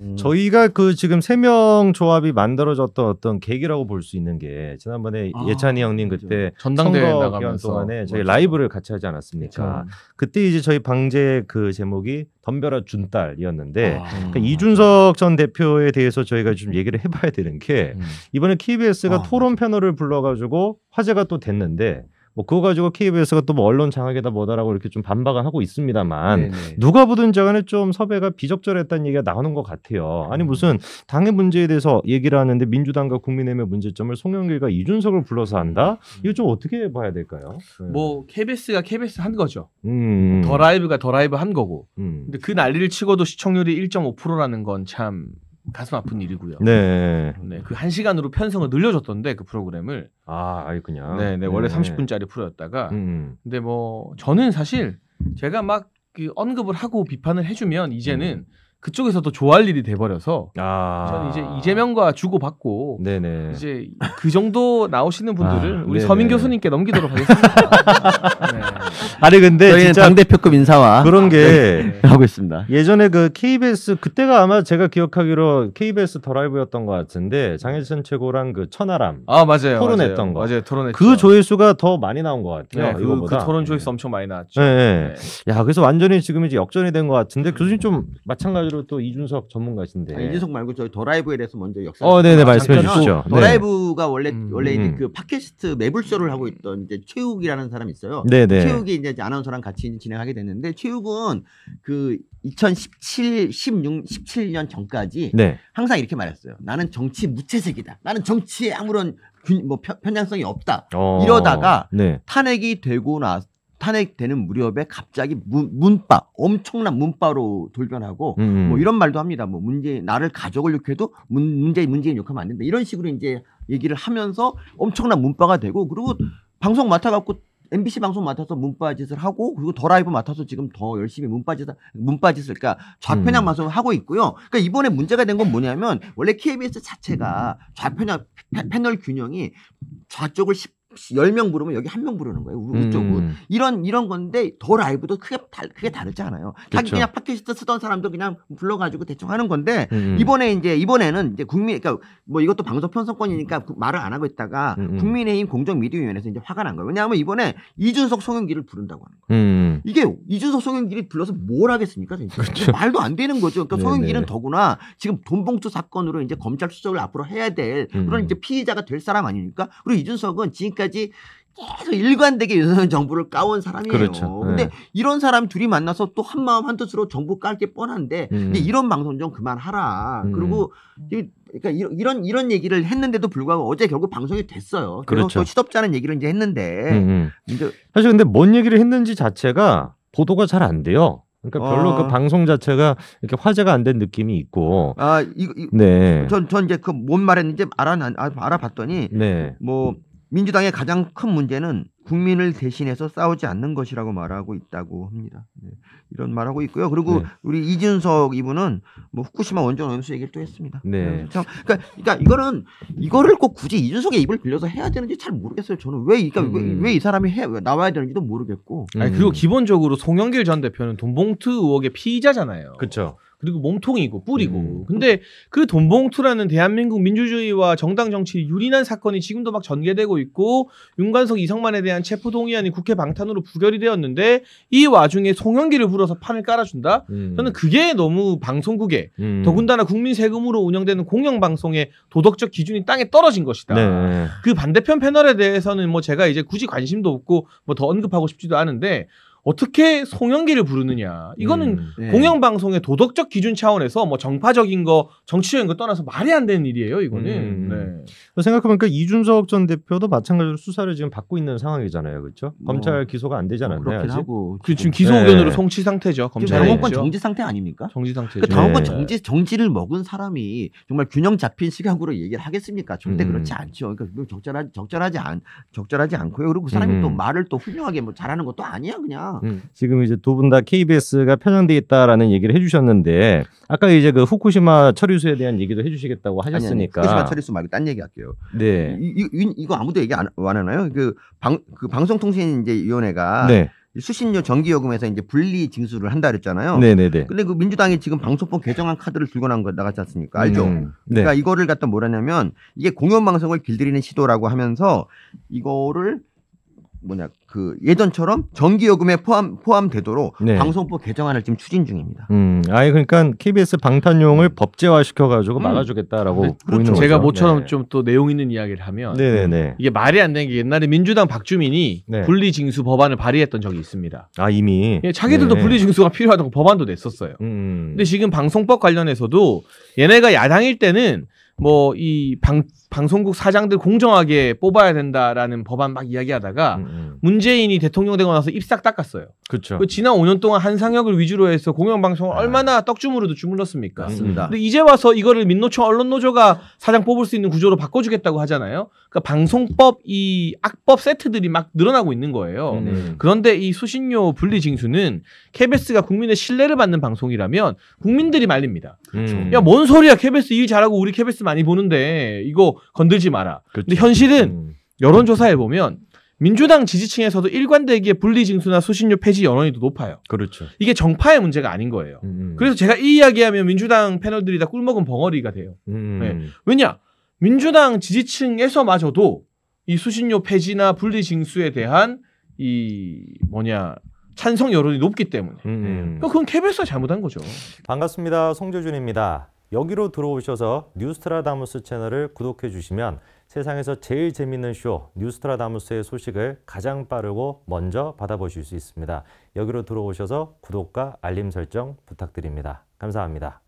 음. 저희가 그 지금 세 명 조합이 만들어졌던 어떤 계기라고 볼 수 있는 게 지난번에 아, 예찬이 형님 그때 전당대회 나가면 동안에 저희 맞죠. 라이브를 같이 하지 않았습니까? 그쵸. 그때 이제 저희 방제 그 제목이 덤벼라 준딸이었는데 아, 음, 이준석 맞아. 전 대표에 대해서 저희가 좀 얘기를 해봐야 되는 게 음. 이번에 KBS가 아, 토론 패널을 불러가지고 화제가 또 됐는데 뭐 그거 가지고 KBS가 또뭐 언론 장악이다 뭐다라고 이렇게 좀 반박은 하고 있습니다만 네네. 네. 누가 보든 간에 좀 섭외가 비적절했다는 얘기가 나오는 것 같아요. 아니 음. 무슨 당의 문제에 대해서 얘기를 하는데 민주당과 국민의힘의 문제점을 송영길과 이준석을 불러서 한다? 음, 음. 이거 좀 어떻게 봐야 될까요? 네. 뭐 KBS가 KBS 한 거죠. 음. 더 라이브가 더 라이브 한 거고. 음. 근데 그 난리를 치고도 시청률이 1.5%라는 건참 가슴 아픈 일이고요. 네. 네. 그 한 시간으로 편성을 늘려줬던데 그 프로그램을. 아, 아예 그냥. 네, 네. 원래 네. 30분짜리 프로였다가. 음, 음. 근데 뭐 저는 사실 제가 막그 언급을 하고 비판을 해주면 이제는 음. 그쪽에서도 좋아할 일이 돼버려서 아~ 저는 이제 이재명과 주고받고 네네. 이제 그 정도 나오시는 분들은 아, 우리 네네. 서민 교수님께 넘기도록 하겠습니다. 네. 아니 근데 저희는 진짜 당 대표급 인사와 그런 게 하고 있습니다. 예전에 그 KBS 그때가 아마 제가 기억하기로 KBS 더라이브였던 것 같은데 장혜선 최고랑 그 천하람 아 맞아요 토론했던 맞아요. 거 맞아요 토론했죠. 그 조회수가 더 많이 나온 것 같아요. 네, 그, 그, 토론 조회수 네. 엄청 많이 나왔죠. 네. 네. 네. 야 그래서 완전히 지금 이제 역전이 된 것 같은데 교수님 그 좀 마찬가지로 또 이준석 전문가신데 아, 이준석 말고 저희 더라이브에 대해서 먼저 역사. 어 네네 말씀해 주시죠. 더라이브가 네. 원래 음, 원래 음. 그 팟캐스트 매불쇼를 하고 있던 이제 최욱이라는 사람이 있어요. 네네. 최욱이 이제 아나운서랑 같이 진행하게 됐는데 체육은 그 2017, 16, 17년 전까지 네. 항상 이렇게 말했어요. 나는 정치 무채색이다. 나는 정치에 아무런 균, 뭐 편, 편향성이 없다. 어, 이러다가 네. 탄핵이 되고 나 탄핵되는 무렵에 갑자기 문, 문밥 엄청난 문바로 돌변하고 음, 음. 뭐 이런 말도 합니다. 뭐 문제 나를 가족을 욕해도 문, 문제 문제인 욕하면 안 된다. 이런 식으로 이제 얘기를 하면서 엄청난 문바가 되고 그리고 방송 맡아갖고 MBC 방송 맡아서 문빠 짓을 하고 그리고 더 라이브 맡아서 지금 더 열심히 문빠 짓을 문빠 짓을 그러니까 좌편향 음. 방송을 하고 있고요. 그러니까 이번에 문제가 된 건 뭐냐면 원래 KBS 자체가 좌편향 패널 균형이 좌쪽을 10명 부르면 여기 한 명 부르는 거예요. 우리 음. 쪽은. 이런 이런 건데 더 라이브도 크게 달, 크게 다르지 않아요. 자기 그냥 팟캐스트 쓰던 사람도 그냥 불러 가지고 대충 하는 건데 음, 음. 이번에 이제 이번에는 이제 국민 그러니까 뭐 이것도 방송 편성권이니까 말을 안 하고 있다가 음. 음. 국민의힘 공정 미디어 위원회에서 이제 화가 난 거예요. 왜냐하면 이번에 이준석 송영기를 부른다고 하는 거예요. 음, 이게 이준석 송영길이 불러서 뭘 하겠습니까? 그렇죠. 말도 안 되는 거죠. 그러니까 송영길은 더구나 지금 돈봉투 사건으로 이제 검찰 수석을 앞으로 해야 될 그런 이제 피의자가 될 사람 아닙니까? 그리고 이준석은 지금까지 지금까지 계속 일관되게 윤석열 정부를 까온 사람이에요. 그렇죠. 네. 근데 이런 사람 둘이 만나서 또 한마음 한뜻으로 정부 깔게 뻔한데 음. 근데 이런 방송 좀 그만하라. 음. 그리고 그러니까 이런 이런 얘기를 했는데도 불구하고 어제 결국 방송이 됐어요. 그렇죠. 시덥잖은 얘기를 이제 했는데 음, 음. 이제 사실 근데 뭔 얘기를 했는지 자체가 보도가 잘 안 돼요. 그러니까 별로 어... 그 방송 자체가 이렇게 화제가 안 된 느낌이 있고. 아, 이거, 이 네. 전, 전 이제 그 뭔 말했는지 알아, 아, 알아봤더니. 네. 뭐 민주당의 가장 큰 문제는 국민을 대신해서 싸우지 않는 것이라고 말하고 있다고 합니다. 네, 이런 말하고 있고요. 그리고 네. 우리 이준석 이분은 뭐 후쿠시마 원전 오수 얘기를 또 했습니다. 네. 네. 참, 그러니까, 그러니까 이거는 이거를 꼭 굳이 이준석의 입을 빌려서 해야 되는지 잘 모르겠어요. 저는 왜, 그러니까 음. 왜이 사람이 해, 나와야 되는지도 모르겠고. 음. 아니, 그리고 음. 기본적으로 송영길 전 대표는 돈봉투 의혹의 피의자잖아요. 그렇죠. 그리고 몸통이고 뿌리고. 음. 근데 그 돈봉투라는 대한민국 민주주의와 정당 정치에 유린한 사건이 지금도 막 전개되고 있고 윤관석 이성만에 대한 체포 동의안이 국회 방탄으로 부결이 되었는데 이 와중에 송영기를 불어서 판을 깔아준다. 음. 저는 그게 너무 방송국에 음. 더군다나 국민 세금으로 운영되는 공영 방송의 도덕적 기준이 땅에 떨어진 것이다. 네. 그 반대편 패널에 대해서는 뭐 제가 이제 굳이 관심도 없고 뭐 더 언급하고 싶지도 않은데 어떻게 송영기를 부르느냐. 이거는 음, 네. 공영방송의 도덕적 기준 차원에서 뭐 정파적인 거, 정치적인 거 떠나서 말이 안 되는 일이에요, 이거는. 음, 음. 네. 생각해보니까 이준석 전 대표도 마찬가지로 수사를 지금 받고 있는 상황이잖아요. 그렇죠? 뭐, 검찰 기소가 안 되잖아요. 그렇긴 하고. 그 지금 기소 네. 의견으로 네. 송치 상태죠. 검찰 당원권 그렇죠? 정지 상태 아닙니까? 정지 상태죠. 그 당원권 네. 정지, 정지를 먹은 사람이 정말 균형 잡힌 시각으로 얘기를 하겠습니까? 절대 음. 그렇지 않죠. 그러니까 뭐 적절하 적절하지, 않, 적절하지 않고요. 그리고 그 사람이 또 음. 말을 또 훌륭하게 뭐 잘하는 것도 아니야, 그냥. 음. 지금 이제 두 분 다 KBS가 편향돼 있다라는 얘기를 해주셨는데 아까 이제 그 후쿠시마 처리수에 대한 얘기도 해주시겠다고 하셨으니까 아니, 아니, 후쿠시마 처리수 말고 딴 얘기 할게요. 네. 이, 이, 거 아무도 얘기 안, 하나요? 그, 방, 그 방송통신 이제 위원회가 네. 수신료 전기요금에서 이제 분리 징수를 한다 그랬잖아요. 네네네. 네, 네. 근데 그 민주당이 지금 방송법 개정안 카드를 들고 나온 거 나갔지 않습니까? 알죠? 음, 네. 그러니까 이거를 갖다 뭐라냐면 이게 공연방송을 길들이는 시도라고 하면서 이거를 뭐냐 그 예전처럼 전기요금에 포함 포함되도록 네. 방송법 개정안을 지금 추진 중입니다. 음, 아예 그러니까 KBS 방탄용을 음. 법제화시켜가지고 음. 막아주겠다라고 네, 그렇죠. 보이는 제가 네. 모처럼 네. 좀또 내용 있는 이야기를 하면 네네네. 네, 네. 이게 말이 안 되는 게 옛날에 민주당 박주민이 분리징수 법안을 발의했던 적이 있습니다. 아 이미 예, 자기들도 분리징수가 필요하다고 법안도 냈었어요. 음, 음. 근데 지금 방송법 관련해서도 얘네가 야당일 때는 뭐이 방송국 사장들 공정하게 뽑아야 된다라는 법안 막 이야기하다가 음. 음. 문재인이 대통령 되고 나서 입싹 닦았어요. 그렇 그 지난 5년 동안 한상혁을 위주로 해서 공영방송을 아. 얼마나 떡주물어도 주물렀습니까? 맞습니다. 근데 이제 와서 이거를 민노총 언론노조가 사장 뽑을 수 있는 구조로 바꿔주겠다고 하잖아요. 그러니까 방송법 이 악법 세트들이 막 늘어나고 있는 거예요. 음. 음. 그런데 이 수신료 분리징수는 KBS가 국민의 신뢰를 받는 방송이라면 국민들이 말립니다. 음. 야뭔 소리야 KBS 일 잘하고 우리 KBS 많이 보는데 이거 건들지 마라. 그렇 근데 그렇죠. 현실은 음. 여론조사에 보면 민주당 지지층에서도 일관되기에 분리징수나 수신료 폐지 여론이 더 높아요. 그렇죠. 이게 정파의 문제가 아닌 거예요. 음. 음. 그래서 제가 이 이야기하면 민주당 패널들이 다 꿀먹은 벙어리가 돼요. 음. 음, 음. 네. 왜냐? 민주당 지지층에서마저도 이 수신료 폐지나 분리징수에 대한 이 뭐냐 찬성 여론이 높기 때문에 음. 그건 KBS가 잘못한 거죠. 반갑습니다. 송조준입니다. 여기로 들어오셔서 뉴스트라다무스 채널을 구독해 주시면 세상에서 제일 재밌는 쇼 뉴스트라다무스의 소식을 가장 빠르고 먼저 받아보실 수 있습니다. 여기로 들어오셔서 구독과 알림 설정 부탁드립니다. 감사합니다.